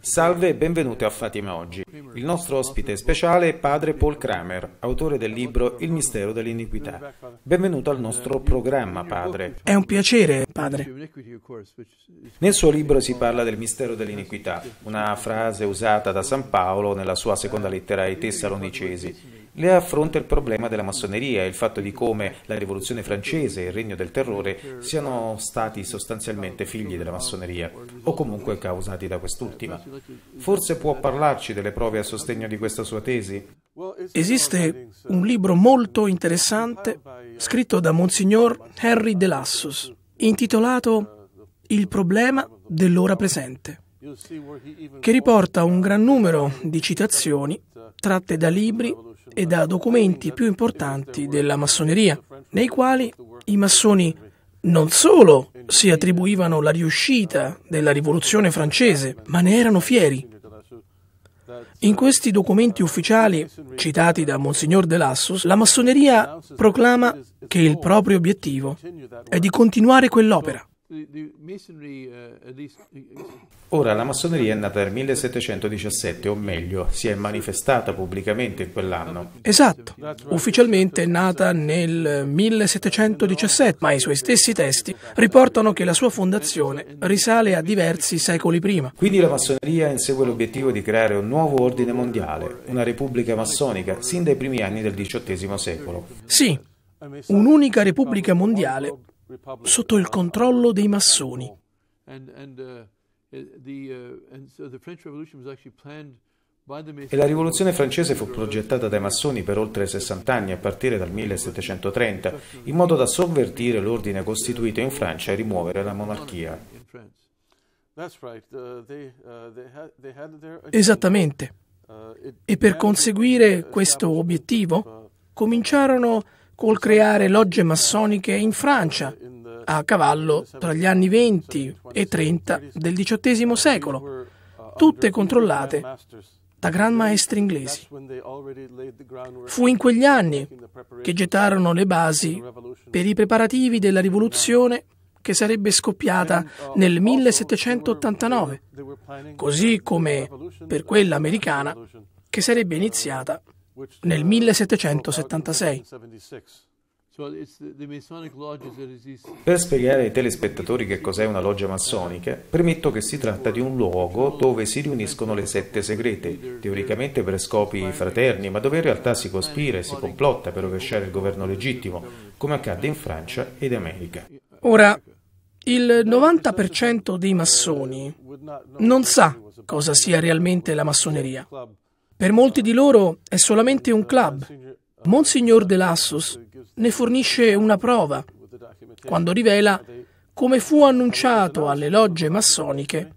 Salve e benvenuto a Fatima Oggi. Il nostro ospite speciale è padre Paul Kramer, autore del libro Il mistero dell'iniquità. Benvenuto al nostro programma, padre. È un piacere, padre. Nel suo libro si parla del mistero dell'iniquità, una frase usata da San Paolo nella sua seconda lettera ai Tessalonicesi le affronta il problema della massoneria e il fatto di come la rivoluzione francese e il regno del terrore siano stati sostanzialmente figli della massoneria o comunque causati da quest'ultima. Forse può parlarci delle prove a sostegno di questa sua tesi? Esiste un libro molto interessante scritto da Monsignor Henry de Lassus intitolato Il problema dell'ora presente che riporta un gran numero di citazioni tratte da libri e da documenti più importanti della massoneria, nei quali i massoni non solo si attribuivano la riuscita della rivoluzione francese, ma ne erano fieri. In questi documenti ufficiali, citati da Monsignor De Lassus, la massoneria proclama che il proprio obiettivo è di continuare quell'opera. Eh, Ora la massoneria è nata nel 1717, o meglio, si è manifestata pubblicamente in quell'anno. Esatto, ufficialmente è nata nel 1717, ma i suoi stessi testi riportano che la sua fondazione risale a diversi secoli prima. Quindi la massoneria insegue l'obiettivo di creare un nuovo ordine mondiale, una repubblica massonica, sin dai primi anni del XVIII secolo. Sì, un'unica repubblica mondiale sotto il controllo dei massoni. Uh, uh, e la rivoluzione francese fu progettata dai massoni per oltre 60 anni, a partire dal 1730, in modo da sovvertire l'ordine costituito in Francia e rimuovere la monarchia. Uh, Esattamente. E per conseguire questo obiettivo cominciarono col creare logge massoniche in Francia, a cavallo tra gli anni 20 e 30 del XVIII secolo, tutte controllate da gran maestri inglesi. Fu in quegli anni che gettarono le basi per i preparativi della rivoluzione che sarebbe scoppiata nel 1789, così come per quella americana che sarebbe iniziata nel 1776. Per spiegare ai telespettatori che cos'è una loggia massonica, premetto che si tratta di un luogo dove si riuniscono le sette segrete, teoricamente per scopi fraterni, ma dove in realtà si cospira e si complotta per rovesciare il governo legittimo, come accadde in Francia ed America. Ora, il 90% dei massoni non sa cosa sia realmente la massoneria. Per molti di loro è solamente un club. Monsignor De Lassus ne fornisce una prova quando rivela come fu annunciato alle logge massoniche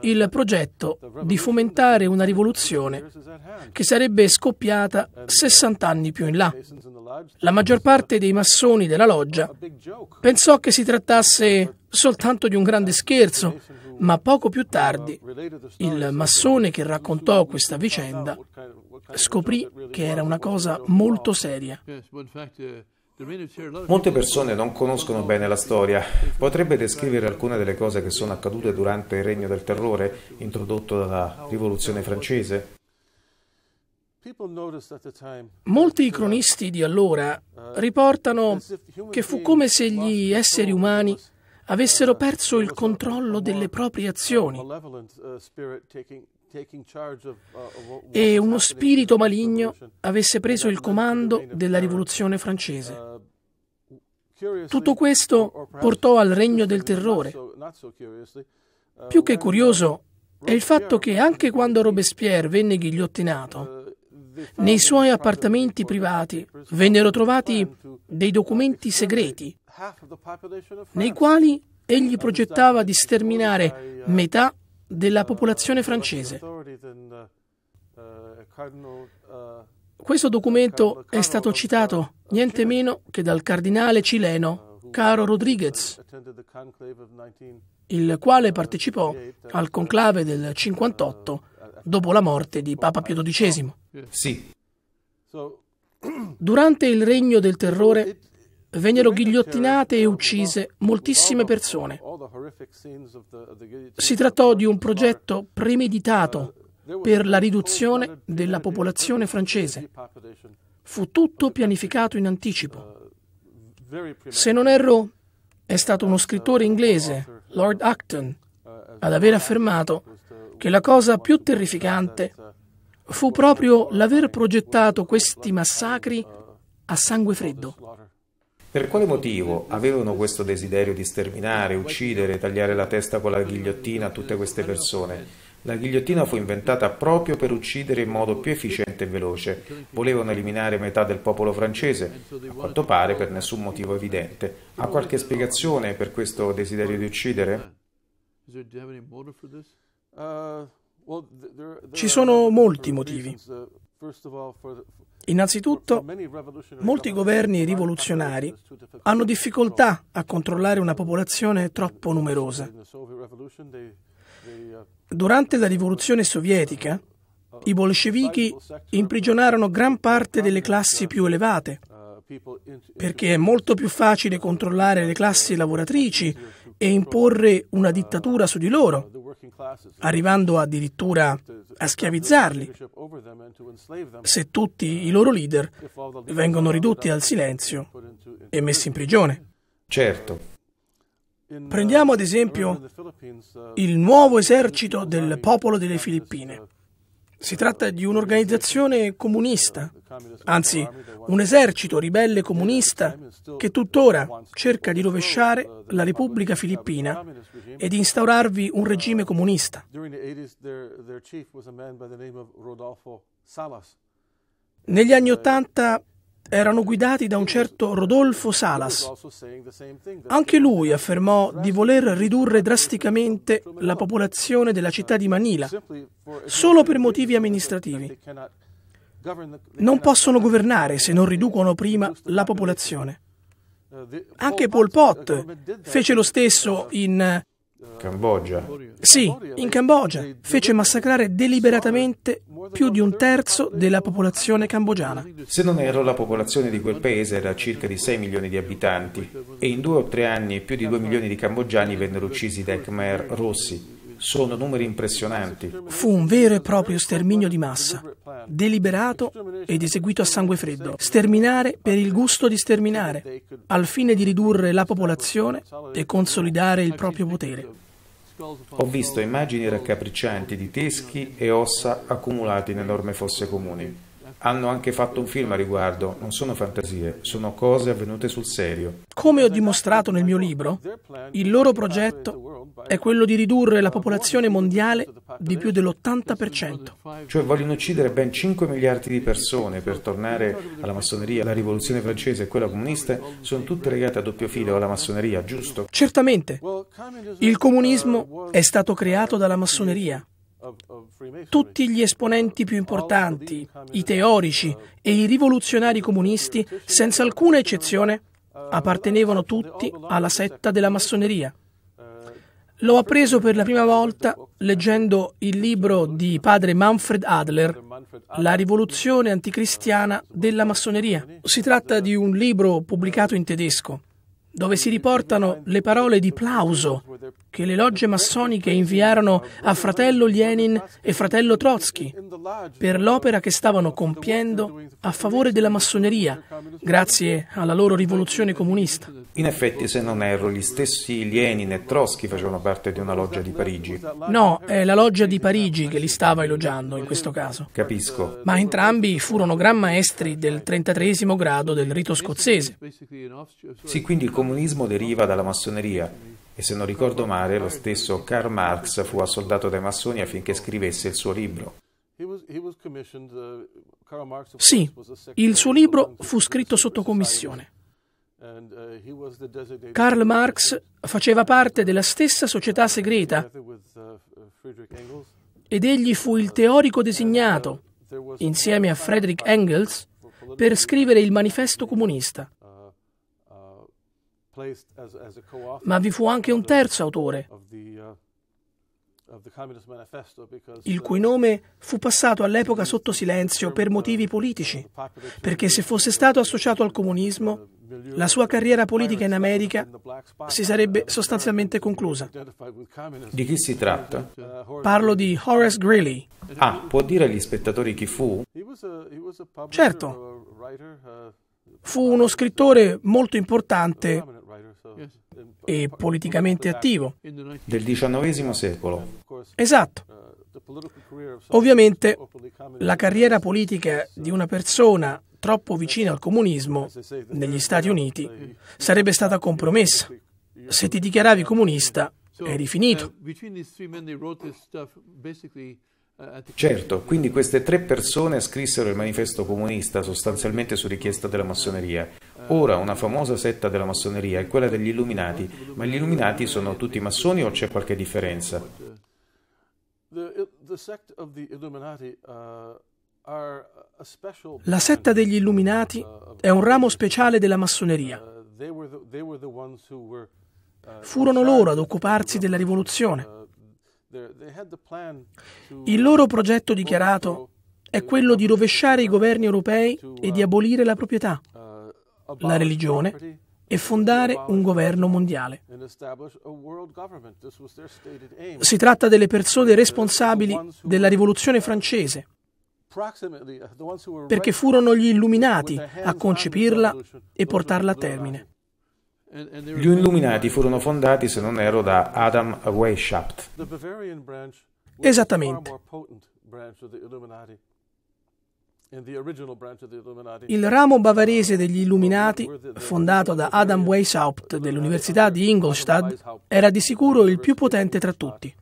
il progetto di fomentare una rivoluzione che sarebbe scoppiata 60 anni più in là. La maggior parte dei massoni della loggia pensò che si trattasse soltanto di un grande scherzo ma poco più tardi il massone che raccontò questa vicenda scoprì che era una cosa molto seria. Molte persone non conoscono bene la storia. Potrebbe descrivere alcune delle cose che sono accadute durante il regno del terrore introdotto dalla Rivoluzione francese? Molti cronisti di allora riportano che fu come se gli esseri umani avessero perso il controllo delle proprie azioni e uno spirito maligno avesse preso il comando della rivoluzione francese. Tutto questo portò al regno del terrore. Più che curioso è il fatto che anche quando Robespierre venne ghigliottinato, nei suoi appartamenti privati vennero trovati dei documenti segreti nei quali egli progettava di sterminare uh, metà della uh, popolazione francese. Uh, Questo documento è stato citato niente meno che dal cardinale cileno Caro Rodriguez, il quale partecipò al conclave del 58 dopo la morte di Papa Pio XII. Sì. Durante il regno del terrore, vennero ghigliottinate e uccise moltissime persone. Si trattò di un progetto premeditato per la riduzione della popolazione francese. Fu tutto pianificato in anticipo. Se non erro, è stato uno scrittore inglese, Lord Acton, ad aver affermato che la cosa più terrificante fu proprio l'aver progettato questi massacri a sangue freddo. Per quale motivo avevano questo desiderio di sterminare, uccidere, tagliare la testa con la ghigliottina a tutte queste persone? La ghigliottina fu inventata proprio per uccidere in modo più efficiente e veloce. Volevano eliminare metà del popolo francese, a quanto pare per nessun motivo evidente. Ha qualche spiegazione per questo desiderio di uccidere? Uh... Ci sono molti motivi. Uh, Innanzitutto, molti governi rivoluzionari hanno difficoltà a controllare una popolazione troppo numerosa. Uh, Durante la rivoluzione sovietica, uh, i bolscevichi imprigionarono gran parte delle classi più elevate perché è molto più facile controllare le classi lavoratrici e imporre una dittatura su di loro, arrivando addirittura a schiavizzarli, se tutti i loro leader vengono ridotti al silenzio e messi in prigione. Certo. Prendiamo ad uh, esempio uh, il nuovo esercito del popolo delle uh, Filippine. Si tratta di un'organizzazione comunista, anzi un esercito ribelle comunista che tuttora cerca di rovesciare la Repubblica Filippina e di instaurarvi un regime comunista. Negli anni Ottanta erano guidati da un certo Rodolfo Salas. Anche lui affermò di voler ridurre drasticamente la popolazione della città di Manila, solo per motivi amministrativi. Non possono governare se non riducono prima la popolazione. Anche Pol Pot fece lo stesso in Cambogia. Sì, in Cambogia fece massacrare deliberatamente più di un terzo della popolazione cambogiana. Se non erro, la popolazione di quel paese era circa di 6 milioni di abitanti e in due o tre anni più di 2 milioni di cambogiani vennero uccisi dai Khmer rossi sono numeri impressionanti. Fu un vero e proprio sterminio di massa, deliberato ed eseguito a sangue freddo. Sterminare per il gusto di sterminare, al fine di ridurre la popolazione e consolidare il proprio potere. Ho visto immagini raccapriccianti di teschi e ossa accumulati in enorme fosse comuni. Hanno anche fatto un film a riguardo, non sono fantasie, sono cose avvenute sul serio. Come ho dimostrato nel mio libro, il loro progetto è quello di ridurre la popolazione mondiale di più dell'80%. Cioè vogliono uccidere ben 5 miliardi di persone per tornare alla massoneria. La rivoluzione francese e quella comunista sono tutte legate a doppio filo alla massoneria, giusto? Certamente. Il comunismo è stato creato dalla massoneria tutti gli esponenti più importanti, i teorici e i rivoluzionari comunisti, senza alcuna eccezione, appartenevano tutti alla setta della massoneria. L'ho appreso per la prima volta leggendo il libro di padre Manfred Adler, La rivoluzione anticristiana della massoneria. Si tratta di un libro pubblicato in tedesco dove si riportano le parole di plauso che le logge massoniche inviarono a fratello Lenin e fratello Trotsky per l'opera che stavano compiendo a favore della massoneria, grazie alla loro rivoluzione comunista. In effetti, se non erro, gli stessi Lenin e Trotsky facevano parte di una loggia di Parigi. No, è la loggia di Parigi che li stava elogiando in questo caso. Capisco. Ma entrambi furono gran maestri del 33 grado del rito scozzese. Sì, quindi il comunismo deriva dalla massoneria e se non ricordo male lo stesso Karl Marx fu assoldato dai massoni affinché scrivesse il suo libro. Sì, il suo libro fu scritto sotto commissione. Karl Marx faceva parte della stessa società segreta ed egli fu il teorico designato, insieme a Friedrich Engels, per scrivere il manifesto comunista. Ma vi fu anche un terzo autore, uh, il uh, cui nome fu passato all'epoca sotto silenzio per motivi politici, perché se fosse stato associato al comunismo, la sua carriera politica in America si sarebbe sostanzialmente conclusa. Di chi si tratta? Parlo di Horace Greeley. Ah, può dire agli spettatori chi fu? Certo. Uh, fu uno scrittore molto importante e politicamente attivo. Del XIX secolo. Esatto. Ovviamente la carriera politica di una persona troppo vicina al comunismo negli Stati Uniti sarebbe stata compromessa. Se ti dichiaravi comunista eri finito. Certo, quindi queste tre persone scrissero il manifesto comunista sostanzialmente su richiesta della massoneria. Ora una famosa setta della massoneria è quella degli illuminati, ma gli illuminati sono tutti massoni o c'è qualche differenza? La setta degli illuminati è un ramo speciale della massoneria. Furono loro ad occuparsi della rivoluzione. Il loro progetto dichiarato è quello di rovesciare i governi europei e di abolire la proprietà la religione e fondare un governo mondiale. Si tratta delle persone responsabili della rivoluzione francese, uh, perché furono gli illuminati a concepirla e portarla a termine. Gli illuminati furono fondati, se non ero, da Adam Weishaupt. Esattamente. Il ramo bavarese degli Illuminati, fondato da Adam Weishaupt dell'Università di Ingolstadt, era di sicuro il più potente tra tutti.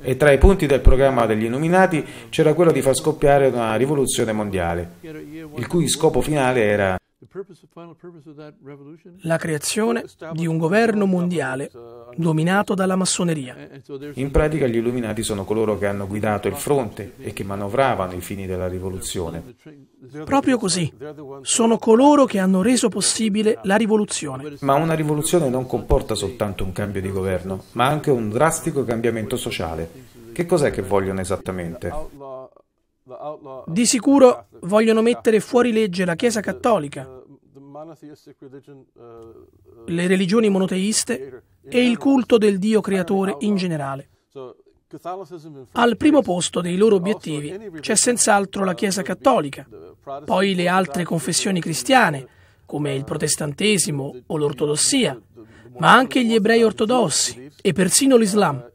E tra i punti del programma degli Illuminati c'era quello di far scoppiare una rivoluzione mondiale, il cui scopo finale era la creazione di un governo mondiale dominato dalla massoneria. In pratica gli illuminati sono coloro che hanno guidato il fronte e che manovravano i fini della rivoluzione. Proprio così, sono coloro che hanno reso possibile la rivoluzione. Ma una rivoluzione non comporta soltanto un cambio di governo, ma anche un drastico cambiamento sociale. Che cos'è che vogliono esattamente? Di sicuro vogliono mettere fuori legge la Chiesa cattolica, uh, uh, uh, le religioni monoteiste e il culto del Dio creatore in generale. Al primo posto dei loro obiettivi c'è senz'altro la Chiesa cattolica, poi le altre confessioni cristiane, come il protestantesimo o l'ortodossia, ma anche gli ebrei ortodossi e persino l'Islam.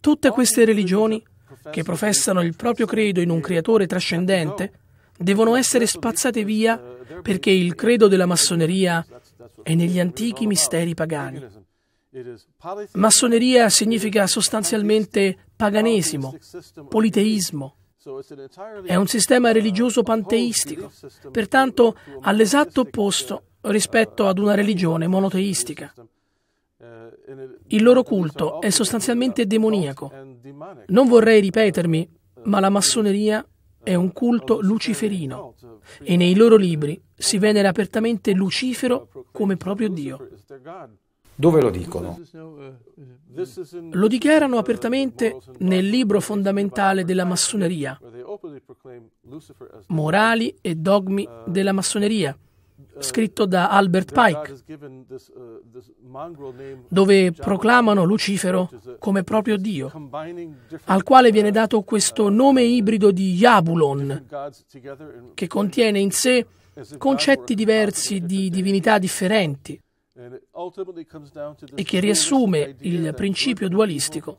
Tutte queste religioni che professano il proprio credo in un creatore trascendente devono essere spazzate via perché il credo della massoneria è negli antichi misteri pagani. Massoneria significa sostanzialmente paganesimo, politeismo. È un sistema religioso panteistico, pertanto all'esatto opposto rispetto ad una religione monoteistica. Il loro culto è sostanzialmente demoniaco. Non vorrei ripetermi, ma la massoneria è un culto luciferino e nei loro libri si venera apertamente Lucifero come proprio Dio. Dove lo dicono? Lo dichiarano apertamente nel libro fondamentale della massoneria, Morali e dogmi della massoneria, scritto da Albert Pike, dove proclamano Lucifero come proprio Dio, al quale viene dato questo nome ibrido di Yabulon, che contiene in sé concetti diversi di divinità differenti e che riassume il principio dualistico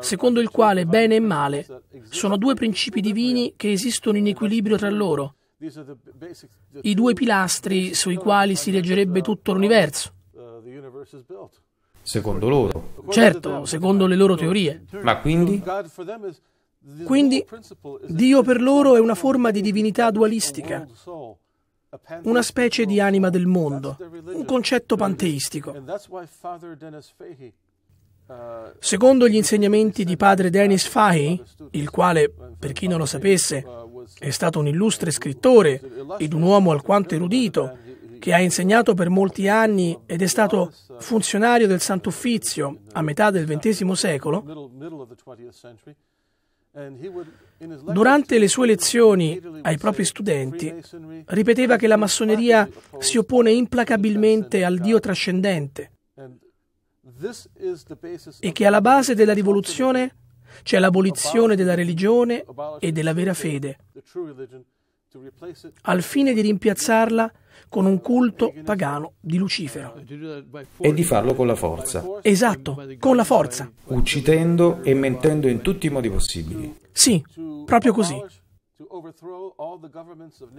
secondo il quale bene e male sono due principi divini che esistono in equilibrio tra loro i due pilastri sui quali si reggerebbe tutto l'universo. Uh, secondo loro. Certo, secondo le loro teorie. Ma quindi? Quindi Dio per loro è una forma di divinità dualistica, una specie di anima del mondo, un concetto panteistico. Secondo gli insegnamenti di padre Dennis Fahey, il quale, per chi non lo sapesse, è stato un illustre scrittore ed un uomo alquanto erudito, che ha insegnato per molti anni ed è stato funzionario del Sant'Uffizio a metà del XX secolo, Durante le sue lezioni ai propri studenti ripeteva che la massoneria si oppone implacabilmente al Dio trascendente e che alla base della rivoluzione c'è l'abolizione della religione e della vera fede, al fine di rimpiazzarla con un culto pagano di Lucifero. E di farlo con la forza. Esatto, con la forza. Uccidendo e mentendo in tutti i modi possibili. Sì, proprio così.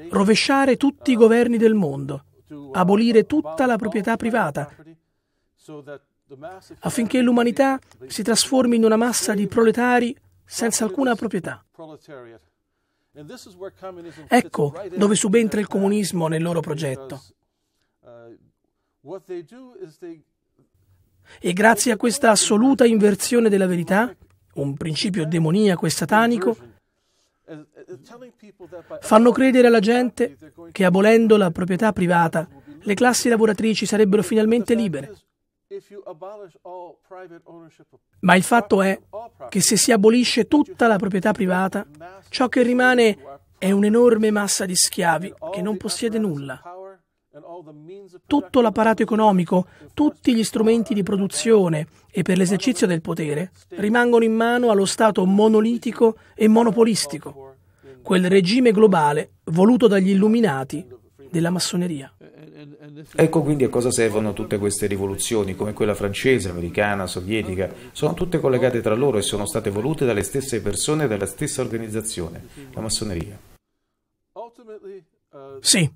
Rovesciare tutti i governi del mondo, abolire tutta la proprietà privata, affinché l'umanità si trasformi in una massa di proletari senza alcuna proprietà. Ecco dove subentra il comunismo nel loro progetto. E grazie a questa assoluta inversione della verità, un principio demoniaco e satanico, fanno credere alla gente che abolendo la proprietà privata le classi lavoratrici sarebbero finalmente libere. Ma il fatto è che se si abolisce tutta la proprietà privata, ciò che rimane è un'enorme massa di schiavi che non possiede nulla. Tutto l'apparato economico, tutti gli strumenti di produzione e per l'esercizio del potere rimangono in mano allo Stato monolitico e monopolistico, quel regime globale voluto dagli illuminati della massoneria. Ecco quindi a cosa servono tutte queste rivoluzioni, come quella francese, americana, sovietica. Sono tutte collegate tra loro e sono state volute dalle stesse persone e dalla stessa organizzazione, la massoneria. Sì,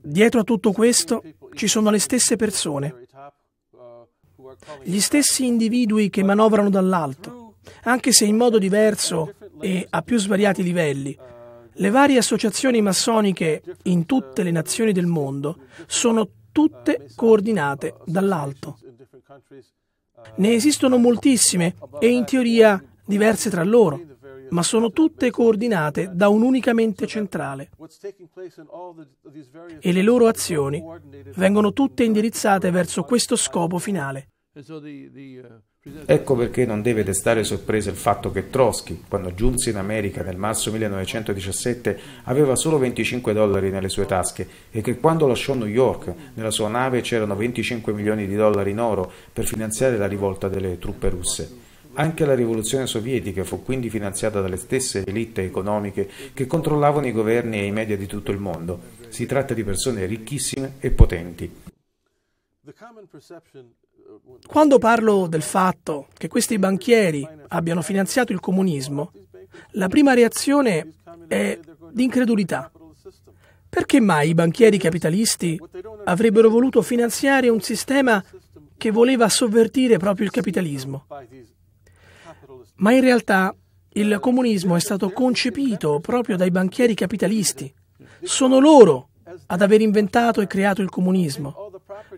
dietro a tutto questo ci sono le stesse persone, gli stessi individui che manovrano dall'alto, anche se in modo diverso e a più svariati livelli, le varie associazioni massoniche in tutte le nazioni del mondo sono tutte coordinate dall'alto. Ne esistono moltissime e in teoria diverse tra loro, ma sono tutte coordinate da un'unica mente centrale e le loro azioni vengono tutte indirizzate verso questo scopo finale. Ecco perché non deve destare sorpresa il fatto che Trotsky, quando giunse in America nel marzo 1917, aveva solo 25 dollari nelle sue tasche e che quando lasciò New York nella sua nave c'erano 25 milioni di dollari in oro per finanziare la rivolta delle truppe russe. Anche la rivoluzione sovietica fu quindi finanziata dalle stesse elite economiche che controllavano i governi e i media di tutto il mondo. Si tratta di persone ricchissime e potenti. Quando parlo del fatto che questi banchieri abbiano finanziato il comunismo, la prima reazione è di incredulità. Perché mai i banchieri capitalisti avrebbero voluto finanziare un sistema che voleva sovvertire proprio il capitalismo? Ma in realtà il comunismo è stato concepito proprio dai banchieri capitalisti. Sono loro ad aver inventato e creato il comunismo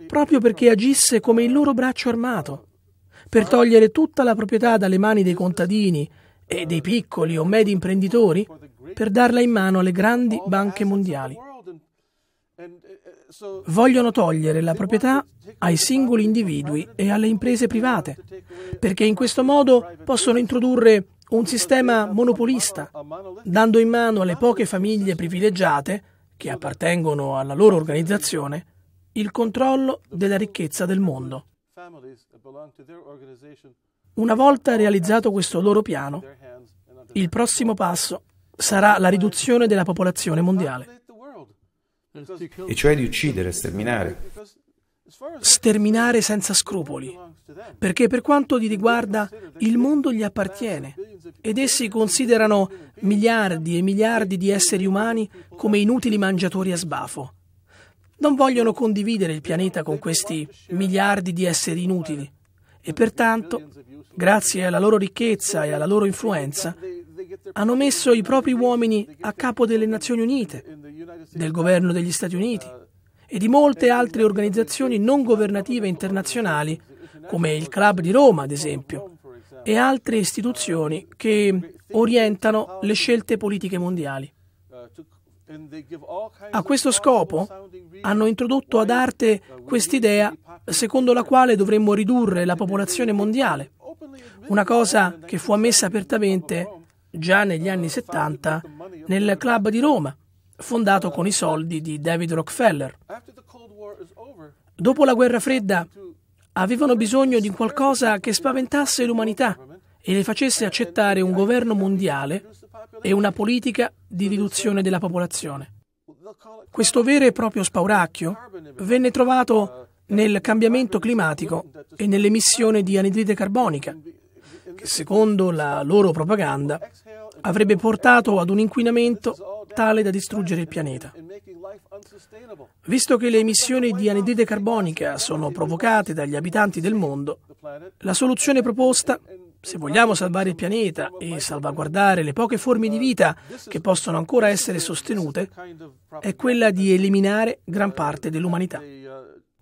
proprio perché agisse come il loro braccio armato, per togliere tutta la proprietà dalle mani dei contadini e dei piccoli o medi imprenditori, per darla in mano alle grandi banche mondiali. Vogliono togliere la proprietà ai singoli individui e alle imprese private, perché in questo modo possono introdurre un sistema monopolista, dando in mano alle poche famiglie privilegiate, che appartengono alla loro organizzazione, il controllo della ricchezza del mondo. Una volta realizzato questo loro piano, il prossimo passo sarà la riduzione della popolazione mondiale. E cioè di uccidere, sterminare. Sterminare senza scrupoli, perché per quanto li riguarda il mondo gli appartiene ed essi considerano miliardi e miliardi di esseri umani come inutili mangiatori a sbafo non vogliono condividere il pianeta con questi miliardi di esseri inutili e pertanto, grazie alla loro ricchezza e alla loro influenza, hanno messo i propri uomini a capo delle Nazioni Unite, del governo degli Stati Uniti e di molte altre organizzazioni non governative internazionali, come il Club di Roma, ad esempio, e altre istituzioni che orientano le scelte politiche mondiali. A questo scopo hanno introdotto ad arte quest'idea secondo la quale dovremmo ridurre la popolazione mondiale, una cosa che fu ammessa apertamente già negli anni 70 nel Club di Roma, fondato con i soldi di David Rockefeller. Dopo la guerra fredda avevano bisogno di qualcosa che spaventasse l'umanità e le facesse accettare un governo mondiale e una politica di riduzione della popolazione. Questo vero e proprio spauracchio venne trovato nel cambiamento climatico e nell'emissione di anidride carbonica, che secondo la loro propaganda avrebbe portato ad un inquinamento tale da distruggere il pianeta. Visto che le emissioni di anidride carbonica sono provocate dagli abitanti del mondo, la soluzione proposta se vogliamo salvare il pianeta e salvaguardare le poche forme di vita che possono ancora essere sostenute, è quella di eliminare gran parte dell'umanità.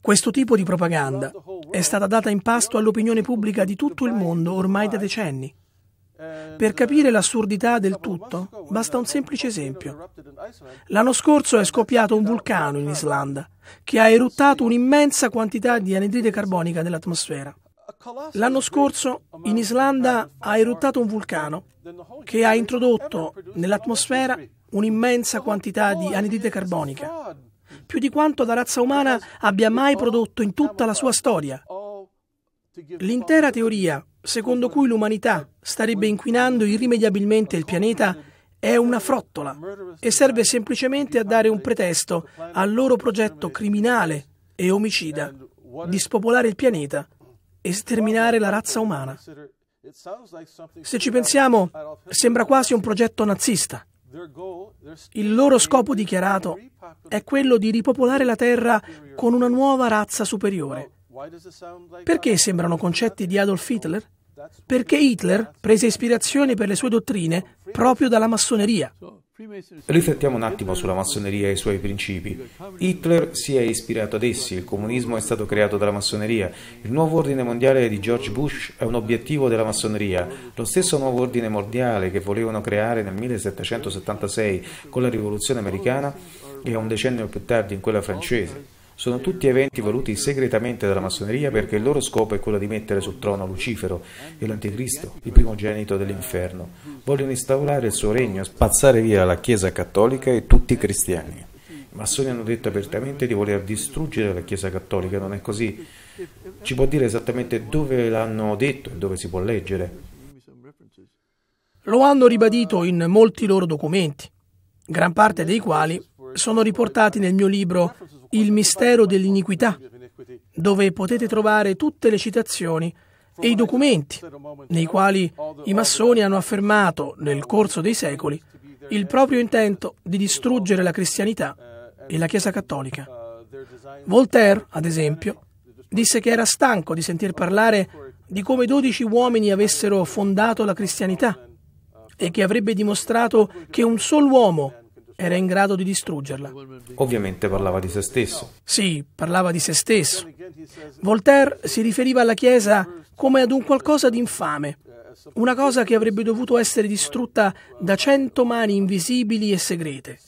Questo tipo di propaganda è stata data in pasto all'opinione pubblica di tutto il mondo ormai da decenni. Per capire l'assurdità del tutto basta un semplice esempio. L'anno scorso è scoppiato un vulcano in Islanda che ha eruttato un'immensa quantità di anidride carbonica nell'atmosfera. L'anno scorso in Islanda ha eruttato un vulcano che ha introdotto nell'atmosfera un'immensa quantità di anidride carbonica, più di quanto la razza umana abbia mai prodotto in tutta la sua storia. L'intera teoria secondo cui l'umanità starebbe inquinando irrimediabilmente il pianeta è una frottola e serve semplicemente a dare un pretesto al loro progetto criminale e omicida di spopolare il pianeta esterminare la razza umana. Se ci pensiamo, sembra quasi un progetto nazista. Il loro scopo dichiarato è quello di ripopolare la Terra con una nuova razza superiore. Perché sembrano concetti di Adolf Hitler? perché Hitler prese ispirazione per le sue dottrine proprio dalla massoneria. Riflettiamo un attimo sulla massoneria e i suoi principi. Hitler si è ispirato ad essi, il comunismo è stato creato dalla massoneria, il nuovo ordine mondiale di George Bush è un obiettivo della massoneria, lo stesso nuovo ordine mondiale che volevano creare nel 1776 con la rivoluzione americana e un decennio più tardi in quella francese. Sono tutti eventi voluti segretamente dalla massoneria perché il loro scopo è quello di mettere sul trono Lucifero e l'Anticristo, il primogenito dell'inferno. Vogliono instaurare il suo regno, spazzare via la Chiesa cattolica e tutti i cristiani. I massoni hanno detto apertamente di voler distruggere la Chiesa cattolica, non è così. Ci può dire esattamente dove l'hanno detto e dove si può leggere? Lo hanno ribadito in molti loro documenti, gran parte dei quali sono riportati nel mio libro il mistero dell'iniquità, dove potete trovare tutte le citazioni e i documenti nei quali i massoni hanno affermato nel corso dei secoli il proprio intento di distruggere la cristianità e la Chiesa cattolica. Voltaire, ad esempio, disse che era stanco di sentir parlare di come dodici uomini avessero fondato la cristianità e che avrebbe dimostrato che un solo uomo era in grado di distruggerla. Ovviamente parlava di se stesso. Sì, parlava di se stesso. Voltaire si riferiva alla Chiesa come ad un qualcosa di infame, una cosa che avrebbe dovuto essere distrutta da cento mani invisibili e segrete.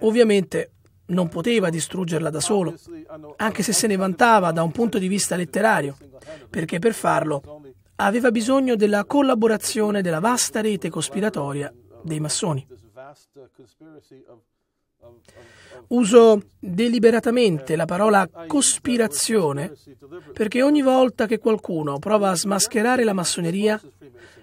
Ovviamente non poteva distruggerla da solo, anche se se ne vantava da un punto di vista letterario, perché per farlo aveva bisogno della collaborazione della vasta rete cospiratoria dei massoni. Uh, Uso deliberatamente la parola cospirazione perché ogni volta che qualcuno prova a smascherare la massoneria,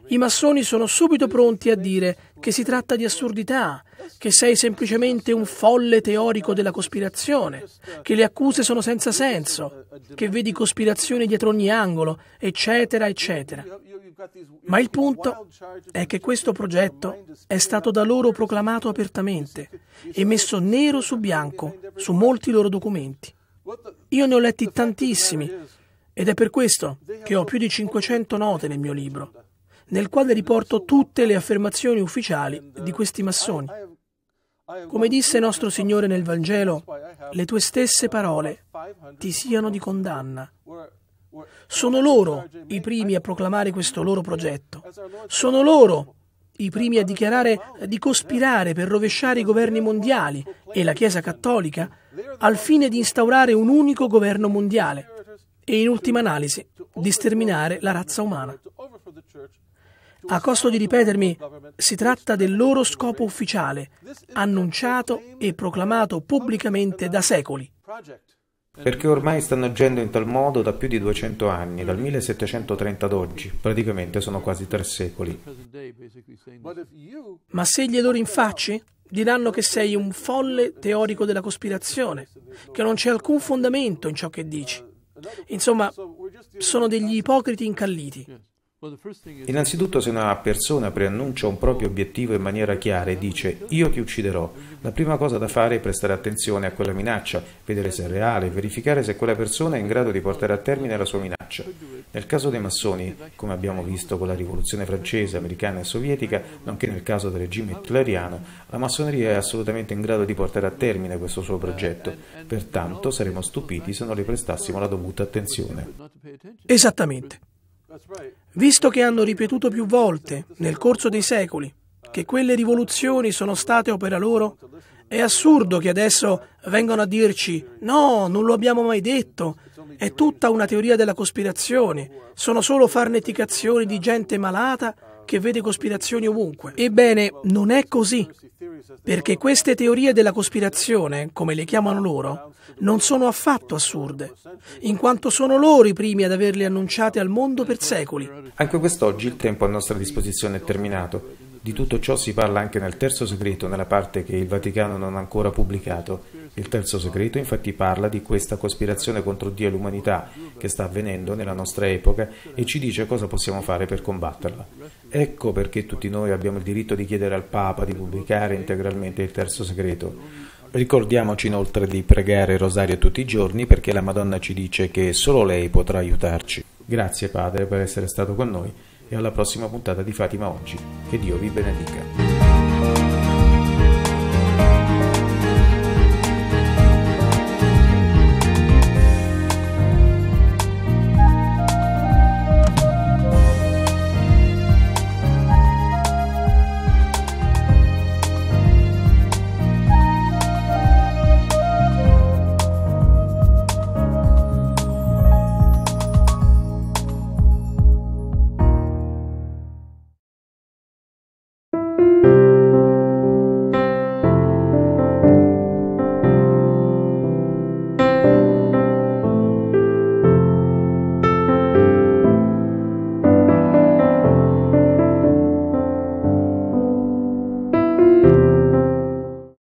i massoni sono subito pronti a dire che si tratta di assurdità, che sei semplicemente un folle teorico della cospirazione, che le accuse sono senza senso, che vedi cospirazioni dietro ogni angolo, eccetera, eccetera. Ma il punto è che questo progetto è stato da loro proclamato apertamente e messo nero su bianco su molti loro documenti. Io ne ho letti tantissimi ed è per questo che ho più di 500 note nel mio libro, nel quale riporto tutte le affermazioni ufficiali di questi massoni. Come disse nostro Signore nel Vangelo, le tue stesse parole ti siano di condanna. Sono loro i primi a proclamare questo loro progetto. Sono loro i primi a dichiarare di cospirare per rovesciare i governi mondiali e la Chiesa cattolica al fine di instaurare un unico governo mondiale e in ultima analisi di sterminare la razza umana a costo di ripetermi, si tratta del loro scopo ufficiale, annunciato e proclamato pubblicamente da secoli. Perché ormai stanno agendo in tal modo da più di 200 anni, dal 1730 ad oggi, praticamente sono quasi tre secoli. Ma se gli odori in facci? Diranno che sei un folle teorico della cospirazione, che non c'è alcun fondamento in ciò che dici. Insomma, sono degli ipocriti incalliti. Innanzitutto se una persona preannuncia un proprio obiettivo in maniera chiara e dice io ti ucciderò, la prima cosa da fare è prestare attenzione a quella minaccia, vedere se è reale, verificare se quella persona è in grado di portare a termine la sua minaccia. Nel caso dei massoni, come abbiamo visto con la rivoluzione francese, americana e sovietica, nonché nel caso del regime hitleriano, la massoneria è assolutamente in grado di portare a termine questo suo progetto, pertanto saremmo stupiti se non le prestassimo la dovuta attenzione. Esattamente. Visto che hanno ripetuto più volte, nel corso dei secoli, che quelle rivoluzioni sono state opera loro, è assurdo che adesso vengano a dirci no, non lo abbiamo mai detto, è tutta una teoria della cospirazione, sono solo farneticazioni di gente malata che vede cospirazioni ovunque. Ebbene, non è così, perché queste teorie della cospirazione, come le chiamano loro, non sono affatto assurde, in quanto sono loro i primi ad averle annunciate al mondo per secoli. Anche quest'oggi il tempo a nostra disposizione è terminato. Di tutto ciò si parla anche nel terzo segreto, nella parte che il Vaticano non ha ancora pubblicato. Il terzo segreto infatti parla di questa cospirazione contro Dio e l'umanità che sta avvenendo nella nostra epoca e ci dice cosa possiamo fare per combatterla. Ecco perché tutti noi abbiamo il diritto di chiedere al Papa di pubblicare integralmente il terzo segreto. Ricordiamoci inoltre di pregare il rosario tutti i giorni perché la Madonna ci dice che solo lei potrà aiutarci. Grazie Padre per essere stato con noi e alla prossima puntata di Fatima oggi. Che Dio vi benedica.